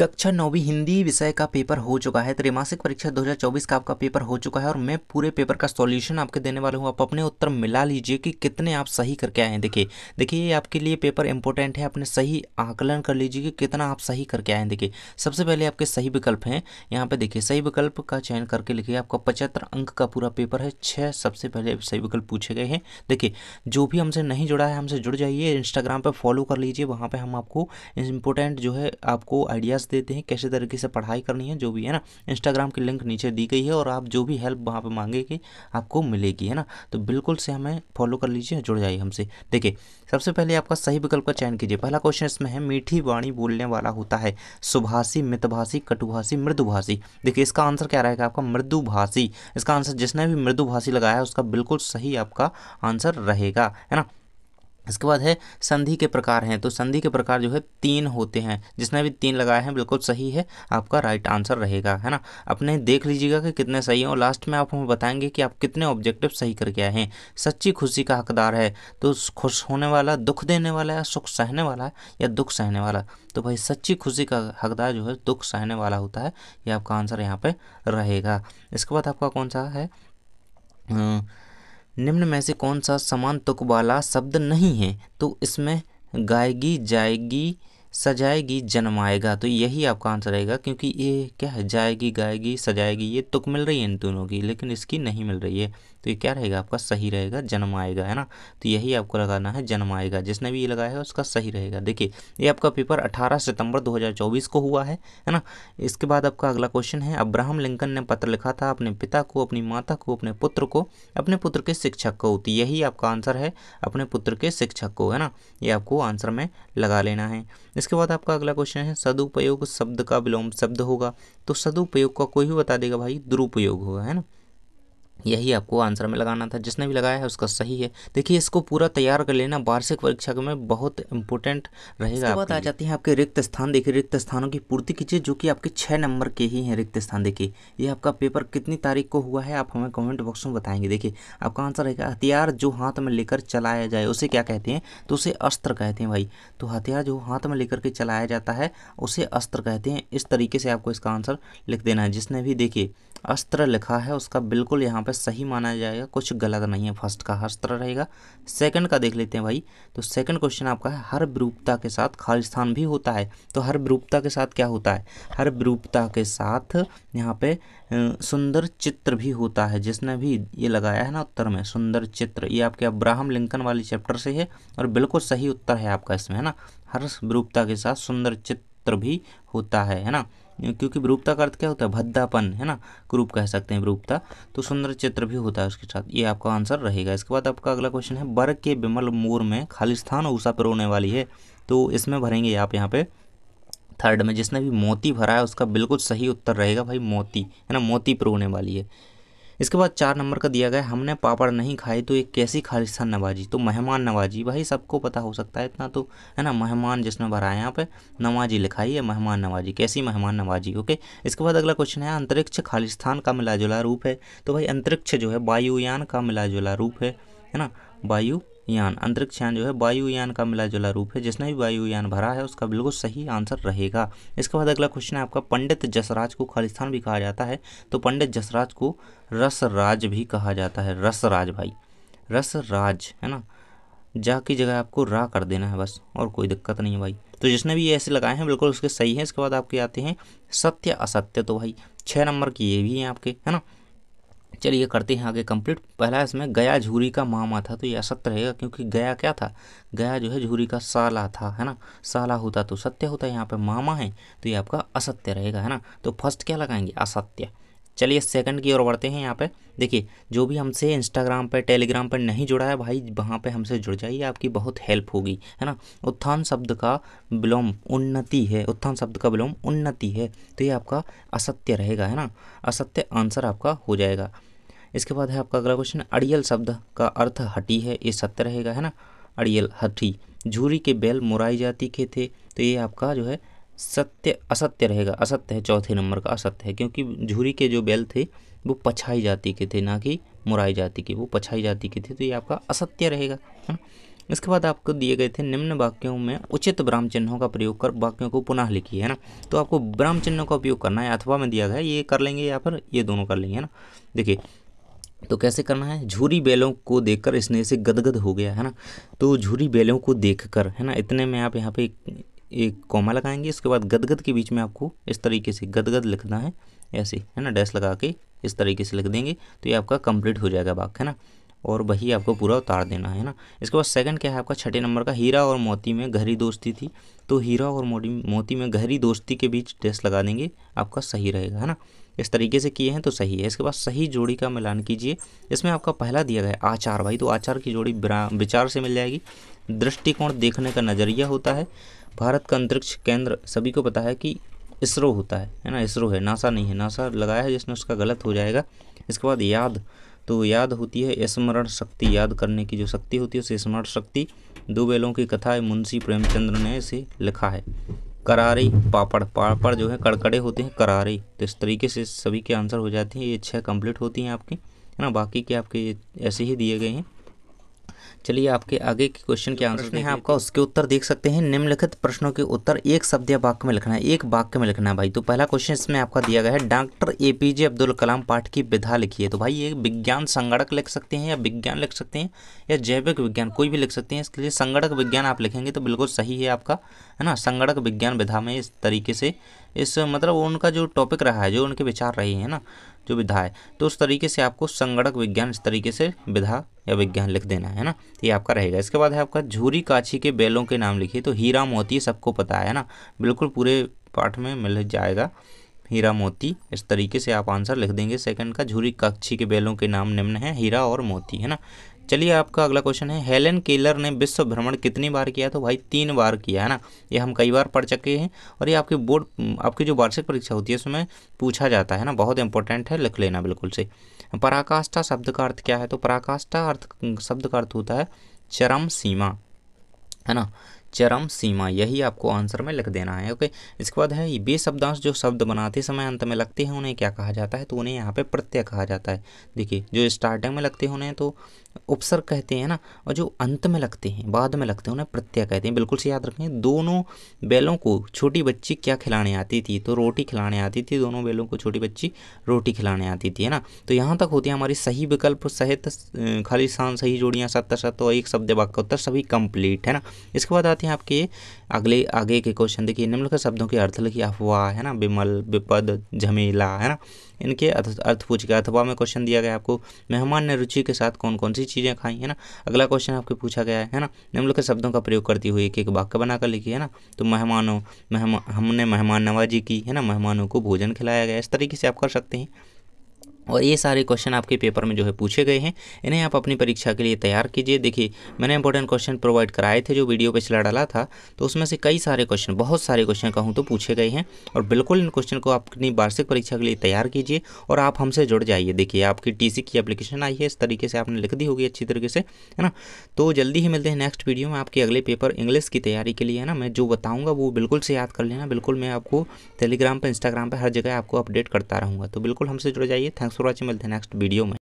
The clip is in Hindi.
कक्षा नौवीं हिंदी विषय का पेपर हो चुका है त्रैमासिक परीक्षा 2024 का आपका पेपर हो चुका है और मैं पूरे पेपर का सॉल्यूशन आपके देने वाला हूँ आप अपने उत्तर मिला लीजिए कि कितने आप सही करके आए हैं देखिए देखिए ये आपके लिए पेपर इंपॉर्टेंट है अपने सही आकलन कर लीजिए कि कितना आप सही करके आए हैं देखिए सबसे पहले आपके सही विकल्प हैं यहाँ पर देखिए सही विकल्प का चयन करके लिखिए आपका पचहत्तर अंक का पूरा पेपर है छः सबसे पहले सही विकल्प पूछे गए हैं देखिए जो भी हमसे नहीं जुड़ा है हमसे जुड़ जाइए इंस्टाग्राम पर फॉलो कर लीजिए वहाँ पर हम आपको इंपॉर्टेंट जो है आपको आइडियाज़ देते हैं कैसे तरीके से पढ़ाई करनी है जो भी है ना इंस्टाग्राम की लिंक नीचे दी गई है और आप जो भी हेल्प वहाँ पर मांगेंगे आपको मिलेगी है ना तो बिल्कुल से हमें फॉलो कर लीजिए जुड़ जाइए हमसे देखिए सबसे पहले आपका सही विकल्प का चयन कीजिए पहला क्वेश्चन इसमें है मीठी वाणी बोलने वाला होता है सुभाषी मितभाषी कटुभाषी मृदुभाषी देखिए इसका आंसर क्या रहेगा आपका मृदुभाषी इसका आंसर जिसने भी मृदुभाषी लगाया है उसका बिल्कुल सही आपका आंसर रहेगा है ना इसके बाद है संधि के प्रकार हैं तो संधि के प्रकार जो है तीन होते हैं जिसने भी तीन लगाए हैं बिल्कुल सही है आपका राइट आंसर रहेगा है ना अपने देख लीजिएगा कि कितने सही हैं और लास्ट में आप हमें बताएंगे कि आप कितने ऑब्जेक्टिव सही करके आए हैं सच्ची खुशी का हकदार है तो खुश होने वाला दुख देने वाला या सुख सहने वाला है या दुख सहने वाला तो भाई सच्ची खुशी का हकदार जो है दुख सहने वाला होता है ये आपका आंसर यहाँ पर रहेगा इसके बाद आपका कौन सा है अं, निम्न में से कौन सा समान तुक वाला शब्द नहीं है तो इसमें गाएगी जाएगी सजाएगी जन्माएगा तो यही आपका आंसर रहेगा क्योंकि ये क्या है जाएगी गाएगी सजाएगी ये तुक मिल रही है इन दोनों की लेकिन इसकी नहीं मिल रही है तो ये क्या रहेगा आपका सही रहेगा जन्म आएगा है ना तो यही आपको लगाना है जन्म आएगा जिसने भी ये लगाया है उसका सही रहेगा देखिए ये आपका पेपर अठारह सितंबर 2024 को हुआ है है ना इसके बाद आपका अगला क्वेश्चन है अब्राहम लिंकन ने पत्र लिखा था अपने पिता को अपनी माता को अपने पुत्र को अपने पुत्र के शिक्षक को तो यही आपका आंसर है अपने पुत्र के शिक्षक को है ना ये आपको आंसर में लगा लेना है इसके बाद आपका अगला क्वेश्चन है सदुपयोग शब्द का विलोम शब्द होगा तो सदुपयोग का कोई भी बता देगा भाई दुरुपयोग होगा है ना यही आपको आंसर में लगाना था जिसने भी लगाया है उसका सही है देखिए इसको पूरा तैयार कर लेना वार्षिक परीक्षा में बहुत इंपॉर्टेंट रहेगा बात आ जाती है आपके रिक्त स्थान देखिए रिक्त स्थानों की पूर्ति कीजिए जो कि आपके छः नंबर के ही हैं रिक्त स्थान देखिए ये आपका पेपर कितनी तारीख को हुआ है आप हमें कमेंट बॉक्स में बताएंगे देखिए आपका आंसर रहेगा हथियार जो हाथ में लेकर चलाया जाए उसे क्या कहते हैं तो उसे अस्त्र कहते हैं भाई तो हथियार जो हाथ में लेकर के चलाया जाता है उसे अस्त्र कहते हैं इस तरीके से आपको इसका आंसर लिख देना है जिसने भी देखिए अस्त्र लिखा है उसका बिल्कुल यहाँ पर पे सही माना जाएगा कुछ गलत नहीं है फर्स्ट का हर तरह रहेगा सेकंड का देख लेते हैं भाई तो सेकंड क्वेश्चन आपका है हर विरूपता के साथ खालिस्तान भी होता है तो हर विरूपता के साथ क्या होता है हर विरूपता के साथ यहाँ पे सुंदर चित्र भी होता है जिसने भी ये लगाया है ना उत्तर में सुंदर चित्र ये आपके अब्राहम लिंकन वाले चैप्टर से है और बिल्कुल सही उत्तर है आपका इसमें है ना हर विरूपता के साथ सुंदर चित्र भी होता है है ना क्योंकि विरूपता का अर्थ क्या होता है भद्दापन है ना क्रूप कह सकते हैं विरूपता तो सुंदर चित्र भी होता है उसके साथ ये आपका आंसर रहेगा इसके बाद आपका अगला क्वेश्चन है बर्ग के बिमल मोर में खालिस्थान ऊषा पर होने वाली है तो इसमें भरेंगे आप यहाँ पे थर्ड में जिसने भी मोती भरा है उसका बिल्कुल सही उत्तर रहेगा भाई मोती है ना मोती पर होने वाली है इसके बाद चार नंबर का दिया गया हमने पापड़ नहीं खाए तो एक कैसी खालिस्तान नवाजी तो मेहमान नवाजी भाई सबको पता हो सकता है इतना तो है ना मेहमान जिसने भरा है यहाँ पे नवाजी लिखाई है मेहमान नवाजी कैसी मेहमान नवाजी ओके इसके बाद अगला क्वेश्चन है अंतरिक्ष खालिस्तान का मिलाजुला रूप है तो भाई अंतरिक्ष जो है वायुयान का मिलाजुला रूप है है ना वायु यान अंतरिक्ष यान जो है वायुयान का मिला जुला रूप है जिसने भी वायुयान भरा है उसका बिल्कुल सही आंसर रहेगा इसके बाद अगला क्वेश्चन है आपका पंडित जसराज को खालिस्तान भी कहा जाता है तो पंडित जसराज को रसराज भी कहा जाता है रसराज भाई रसराज है ना जा की जगह आपको रा कर देना है बस और कोई दिक्कत नहीं है भाई तो जिसने भी ये ऐसे लगाए हैं बिल्कुल उसके सही है इसके बाद आपके आते हैं सत्य असत्य तो भाई छः नंबर की ये भी हैं आपके है ना चलिए करते हैं आगे कंप्लीट पहला इसमें गया झूरी का मामा था तो ये असत्य रहेगा क्योंकि गया क्या था गया जो है झूरी का साला था है ना साला होता तो सत्य होता है यहाँ पे मामा है तो ये आपका असत्य रहेगा है ना तो फर्स्ट क्या लगाएंगे असत्य चलिए सेकंड की ओर बढ़ते हैं यहाँ पे देखिए जो भी हमसे इंस्टाग्राम पे टेलीग्राम पे नहीं जुड़ा है भाई वहाँ पे हमसे जुड़ जाइए आपकी बहुत हेल्प होगी है ना उत्थान शब्द का विलोम उन्नति है उत्थान शब्द का विलोम उन्नति है तो ये आपका असत्य रहेगा है ना असत्य आंसर आपका हो जाएगा इसके बाद है आपका अगला क्वेश्चन अड़ियल शब्द का अर्थ हटी है ये सत्य रहेगा है ना अड़ियल हठी झूरी के बैल मुराई जाति के थे तो ये आपका जो है सत्य असत्य रहेगा असत्य है चौथे नंबर का असत्य है क्योंकि झूरी के जो बैल थे वो पछाई जाति के थे ना कि मुराई जाति के वो पछाई जाति के थे तो ये आपका असत्य रहेगा है ना इसके बाद आपको दिए गए थे निम्न वाक्यों में उचित ब्राह्म चिन्हों का प्रयोग कर वाक्यों को पुनः लिखिए है ना तो आपको ब्राह्म चिन्हों का उपयोग करना है अथवा में दिया गया ये कर लेंगे या फिर ये दोनों कर लेंगे है ना देखिए तो कैसे करना है झूरी बैलों को देखकर इसने से गदगद हो गया है ना तो झूरी बैलों को देखकर है ना इतने में आप यहाँ पे एक कॉमा लगाएंगे इसके बाद गदगद के बीच में आपको इस तरीके से गदगद लिखना है ऐसे है ना डैश लगा के इस तरीके से लिख देंगे तो ये आपका कंप्लीट हो जाएगा बाग है ना और वही आपको पूरा उतार देना है ना इसके बाद सेकंड क्या है आपका छठे नंबर का हीरा और मोती में गहरी दोस्ती थी तो हीरा और मोती में गहरी दोस्ती के बीच डैश लगा देंगे आपका सही रहेगा है ना इस तरीके से किए हैं तो सही है इसके बाद सही जोड़ी का मिलान कीजिए इसमें आपका पहला दिया गया आचार भाई तो आचार की जोड़ी विचार से मिल जाएगी दृष्टिकोण देखने का नज़रिया होता है भारत का अंतरिक्ष केंद्र सभी को पता है कि इसरो होता है है ना इसरो है नासा नहीं है नासा लगाया है जिसने उसका गलत हो जाएगा इसके बाद याद तो याद होती है स्मरण शक्ति याद करने की जो शक्ति होती है उसे स्मरण शक्ति दो बैलों की कथा है मुंशी प्रेमचंद्र ने इसे लिखा है करारे पापड़ पापड़ जो है कड़कड़े होते हैं करारे तो इस तरीके से सभी के आंसर हो जाते हैं ये छः कंप्लीट होती हैं आपकी है ना बाकी के आपके ऐसे ही दिए गए हैं चलिए आपके आगे के क्वेश्चन के आंसर है आपका उसके उत्तर देख सकते हैं निम्नलिखित प्रश्नों के उत्तर एक शब्द या वाक्य में लिखना है एक वाक्य में लिखना है भाई तो पहला क्वेश्चन इसमें आपका दिया गया है doctor A P J Abdul Kalam पाठ की विधा लिखिए तो भाई ये विज्ञान संगणक लिख सकते हैं या विज्ञान लिख सकते हैं या जैविक विज्ञान कोई भी लिख सकते हैं इसके लिए संगणक विज्ञान आप लिखेंगे तो बिल्कुल सही है आपका है ना संगणक विज्ञान विधा में इस तरीके से इस मतलब उनका जो टॉपिक रहा है जो उनके विचार रहे हैं ना जो विधा है तो उस तरीके से आपको संगणक विज्ञान इस तरीके से विधा या विज्ञान लिख देना है ना तो ये आपका रहेगा इसके बाद है आपका झूरी काछी के बेलों के नाम लिखिए तो हीरा मोती सबको पता है ना बिल्कुल पूरे पाठ में मिल जाएगा हीरा मोती इस तरीके से आप आंसर लिख देंगे सेकंड का झूरी कक्षी के बैलों के नाम निम्न है हीरा और मोती है ना चलिए आपका अगला क्वेश्चन है हेलन केलर ने विश्व भ्रमण कितनी बार किया तो भाई तीन बार किया है ना ये हम कई बार पढ़ चुके हैं और ये आपके बोर्ड आपकी जो वार्षिक परीक्षा होती है उसमें पूछा जाता है ना बहुत इंपॉर्टेंट है लिख लेना बिल्कुल से पराकाष्ठा शब्द का अर्थ क्या है तो पराकाष्ठा अर्थ शब्द का अर्थ होता है चरम सीमा है ना चरम सीमा यही आपको आंसर में लिख देना है ओके इसके बाद है बे शब्दांश जो शब्द बनाते समय अंत में लगते हैं उन्हें क्या कहा जाता है तो उन्हें यहाँ पे प्रत्यय कहा जाता है देखिए जो स्टार्टिंग में लगते हैं उन्हें तो उपसर्ग कहते हैं ना और जो अंत में लगते हैं बाद में लगते हैं उन्हें प्रत्यय कहते हैं बिल्कुल से याद रखें दोनों बैलों को छोटी बच्ची क्या खिलाने आती थी तो रोटी खिलाने आती थी दोनों बैलों को छोटी बच्ची रोटी खिलाने आती थी है ना तो यहाँ तक होती है हमारी सही विकल्प सहित खाली शान सही जोड़ियाँ सत्तर सत्तर और एक शब्द वाक्य उत्तर सभी कंप्लीट है ना इसके बाद आते साथ ही आपके अगले आगे के क्वेश्चन देखिए निम्नलिखित शब्दों के अर्थ लिखिए अफवाह है ना बिमल विपद झमेला है ना इनके अर्थ पूछ गया अथवा में क्वेश्चन दिया गया आपको मेहमान ने रुचि के साथ कौन कौन सी चीज़ें खाई है ना अगला क्वेश्चन आपके पूछा गया है ना निम्नलिखित शब्दों का प्रयोग करती हुई एक एक वाक्य बनाकर लिखी है ना तो मेहमानों मेहमान हमने मेहमान नवाजी की है ना मेहमानों को भोजन खिलाया गया इस तरीके से आप कर सकते हैं और ये सारे क्वेश्चन आपके पेपर में जो है पूछे गए हैं इन्हें आप अपनी परीक्षा के लिए तैयार कीजिए देखिए मैंने इंपॉर्टेंट क्वेश्चन प्रोवाइड कराए थे जो वीडियो पिछला डाला था तो उसमें से कई सारे क्वेश्चन बहुत सारे क्वेश्चन कहूँ तो पूछे गए हैं और बिल्कुल इन क्वेश्चन को आप अपनी वार्षिक परीक्षा के लिए तैयार कीजिए और आप हमसे जुड़ जाइए देखिए आपकी टी की अप्लीकेशन आई है इस तरीके से आपने लिख दी होगी अच्छी तरीके से है ना तो जल्दी ही मिलते हैं नेक्स्ट वीडियो में आपके अगले पेपर इंग्लिश की तैयारी के लिए है ना मैं जो बताऊँगा वो बिल्कुल से याद कर लेना बिल्कुल मैं आपको टेलीग्राम पर इंस्टाग्राम पर हर जगह आपको अपडेट करता रहूँगा तो बिल्कुल हमसे जुड़ जाइए थैंक्स शुरुआत मिलते हैं नेक्स्ट वीडियो में